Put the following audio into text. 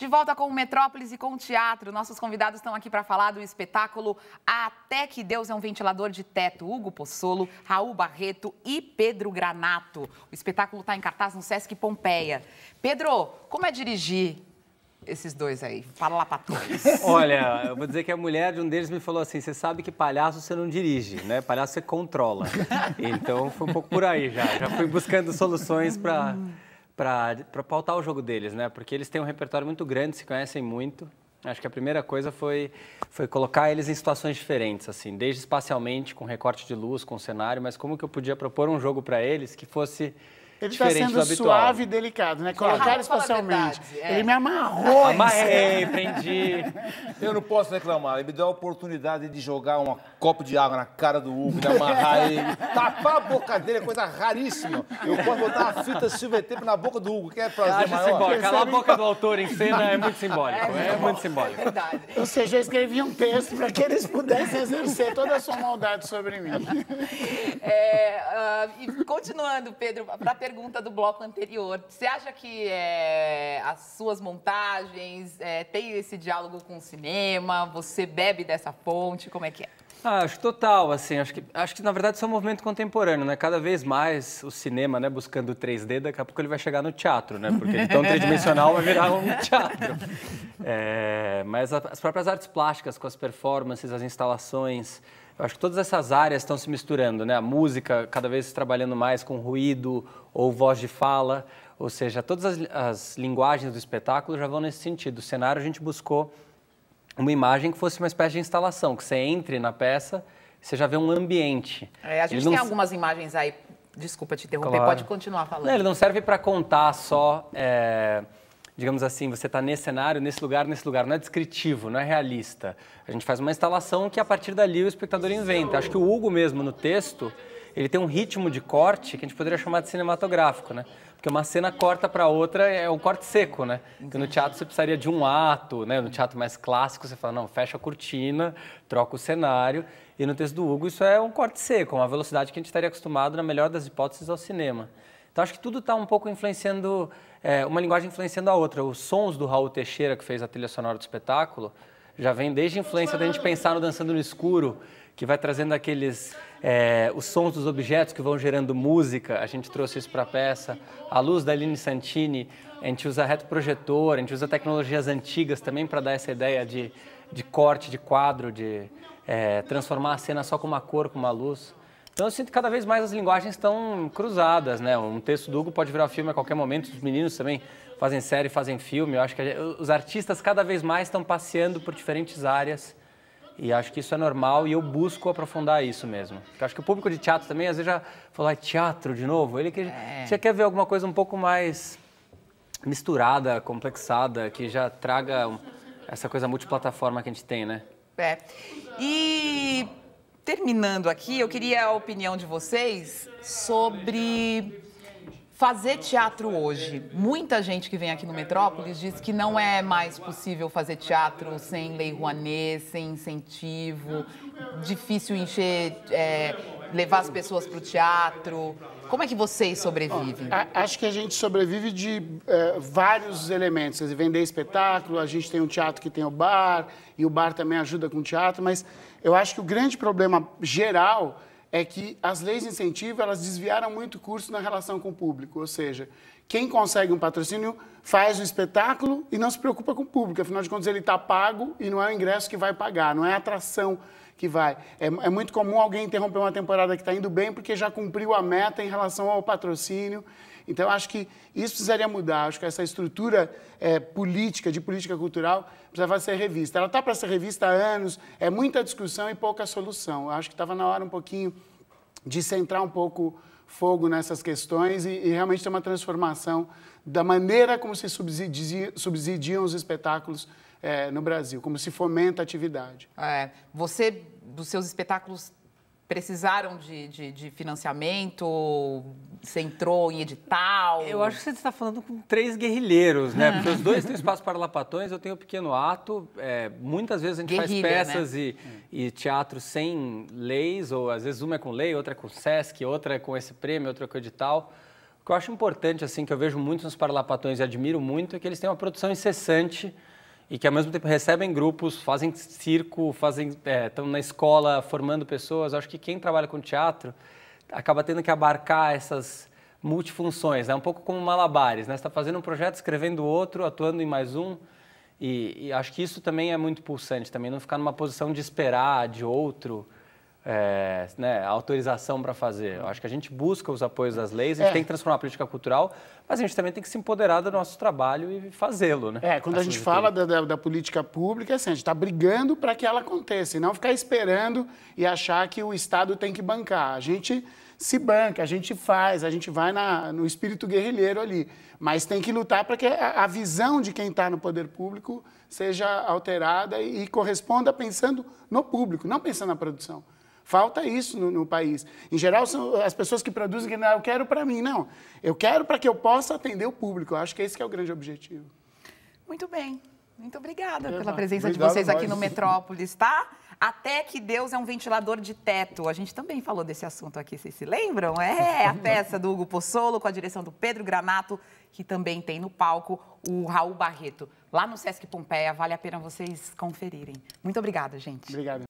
De volta com o Metrópolis e com o teatro. Nossos convidados estão aqui para falar do espetáculo Até que Deus é um Ventilador de Teto. Hugo Possolo, Raul Barreto e Pedro Granato. O espetáculo está em cartaz no Sesc Pompeia. Pedro, como é dirigir esses dois aí? Fala lá para todos. Olha, eu vou dizer que a mulher de um deles me falou assim: você sabe que palhaço você não dirige, né? Palhaço você controla. Então foi um pouco por aí já. Já fui buscando soluções para para pautar o jogo deles, né? Porque eles têm um repertório muito grande, se conhecem muito. Acho que a primeira coisa foi, foi colocar eles em situações diferentes, assim, desde espacialmente, com recorte de luz, com cenário, mas como que eu podia propor um jogo para eles que fosse ele está sendo suave e delicado, né? É, Colocar ah, espacialmente. é. Ele me amarrou. Amarrei, é, prendi. Eu não posso reclamar. Ele me deu a oportunidade de jogar um copo de água na cara do Hugo, de amarrar ele. Tapar a boca dele é coisa raríssima. Eu posso botar uma fita silvetempo na boca do Hugo, que é prazer maior. Simbólico. Aquela boca do autor em cena é muito simbólico. É, é muito é simbólico. É verdade. Ou seja, eu escrevi um texto para que eles pudessem exercer toda a sua maldade sobre mim. É, uh, e continuando, Pedro, para Pedro pergunta do bloco anterior. Você acha que é, as suas montagens é, têm esse diálogo com o cinema? Você bebe dessa fonte? Como é que é? Ah, acho total, assim, acho que, acho que na verdade isso é um movimento contemporâneo, né? Cada vez mais o cinema, né, buscando 3D, daqui a pouco ele vai chegar no teatro, né? Porque ele tão tridimensional vai virar um teatro. É, mas as próprias artes plásticas, com as performances, as instalações, eu acho que todas essas áreas estão se misturando, né? A música cada vez trabalhando mais com ruído ou voz de fala, ou seja, todas as, as linguagens do espetáculo já vão nesse sentido. O cenário a gente buscou uma imagem que fosse uma espécie de instalação, que você entre na peça e você já vê um ambiente. É, a gente ele tem não... algumas imagens aí, desculpa te interromper, claro. pode continuar falando. Não, ele não serve para contar só, é, digamos assim, você está nesse cenário, nesse lugar, nesse lugar. Não é descritivo, não é realista. A gente faz uma instalação que a partir dali o espectador inventa. Acho que o Hugo mesmo no texto ele tem um ritmo de corte que a gente poderia chamar de cinematográfico, né? Porque uma cena corta para outra é um corte seco, né? Porque no teatro você precisaria de um ato, né? No teatro mais clássico você fala, não, fecha a cortina, troca o cenário. E no texto do Hugo isso é um corte seco, uma velocidade que a gente estaria acostumado, na melhor das hipóteses, ao cinema. Então acho que tudo está um pouco influenciando, é, uma linguagem influenciando a outra. Os sons do Raul Teixeira, que fez a trilha sonora do espetáculo, já vem desde influência da gente pensar no Dançando no Escuro, que vai trazendo aqueles é, os sons dos objetos que vão gerando música. A gente trouxe isso para a peça. A luz da Aline Santini, a gente usa retroprojetor, a gente usa tecnologias antigas também para dar essa ideia de, de corte de quadro, de é, transformar a cena só com uma cor, com uma luz. Então eu sinto que cada vez mais as linguagens estão cruzadas, né? Um texto do Hugo pode virar filme a qualquer momento, os meninos também fazem série, fazem filme. Eu acho que os artistas cada vez mais estão passeando por diferentes áreas e acho que isso é normal e eu busco aprofundar isso mesmo. Porque acho que o público de teatro também às vezes já fala ah, teatro de novo, ele é. quer ver alguma coisa um pouco mais misturada, complexada, que já traga essa coisa multiplataforma que a gente tem, né? É. E terminando aqui, eu queria a opinião de vocês sobre fazer teatro hoje. Muita gente que vem aqui no Metrópolis diz que não é mais possível fazer teatro sem lei Rouanet, sem incentivo, difícil encher é, levar as pessoas para o teatro? Como é que vocês sobrevivem? acho que a gente sobrevive de é, vários elementos. Quer dizer, vender espetáculo, a gente tem um teatro que tem o bar, e o bar também ajuda com o teatro, mas eu acho que o grande problema geral é que as leis de incentivo elas desviaram muito o curso na relação com o público, ou seja, quem consegue um patrocínio faz o espetáculo e não se preocupa com o público, afinal de contas ele está pago e não é o ingresso que vai pagar, não é a atração que vai. É, é, muito comum alguém interromper uma temporada que está indo bem porque já cumpriu a meta em relação ao patrocínio. Então, acho que isso precisaria mudar. Acho que essa estrutura é, política, de política cultural, precisava ser revista. Ela está para ser revista há anos, é muita discussão e pouca solução. Acho que estava na hora um pouquinho de centrar um pouco fogo nessas questões e, e realmente ter uma transformação da maneira como se subsidia, subsidiam os espetáculos é, no Brasil, como se fomenta a atividade. É, você, dos seus espetáculos, precisaram de, de, de, financiamento? Você entrou em edital? Eu acho que você está falando com três guerrilheiros, né? É. Porque os dois têm espaço para lapatões, eu tenho um pequeno ato. É, muitas vezes a gente Guerrilha, faz peças né? e, e, teatro sem leis, ou às vezes uma é com lei, outra é com SESC, outra é com esse prêmio, outra é com edital. O que eu acho importante, assim, que eu vejo muito nos parlapatões e admiro muito, é que eles têm uma produção incessante e que ao mesmo tempo recebem grupos, fazem circo, fazem estão é, na escola formando pessoas. acho que quem trabalha com teatro acaba tendo que abarcar essas multifunções. É né? um pouco como malabares, né? Você está fazendo um projeto, escrevendo outro, atuando em mais um. E, e acho que isso também é muito pulsante, também não ficar numa posição de esperar de outro é, né, autorização para fazer. Eu acho que a gente busca os apoios das leis, a gente é. tem que transformar a política cultural, mas a gente também tem que se empoderar do nosso trabalho e fazê-lo. Né? É, quando a, a gente fala da, da, da, política pública, é assim, a gente está brigando para que ela aconteça e não ficar esperando e achar que o Estado tem que bancar. A gente se banca, a gente faz, a gente vai na, no espírito guerrilheiro ali, mas tem que lutar para que a, a, visão de quem está no poder público seja alterada e, e corresponda pensando no público, não pensando na produção. Falta isso no, no país. Em geral, são as pessoas que produzem que eu quero para mim. Não, eu quero para que eu possa atender o público. Eu acho que esse que é o grande objetivo. Muito bem. Muito obrigada é, pela presença de vocês aqui nós. no Metrópolis, tá? Até que Deus é um ventilador de teto. A gente também falou desse assunto aqui, vocês se lembram? É a peça do Hugo Pozzolo com a direção do Pedro Granato, que também tem no palco o Raul Barreto. Lá no Sesc Pompeia, vale a pena vocês conferirem. Muito obrigada, gente. Obrigado.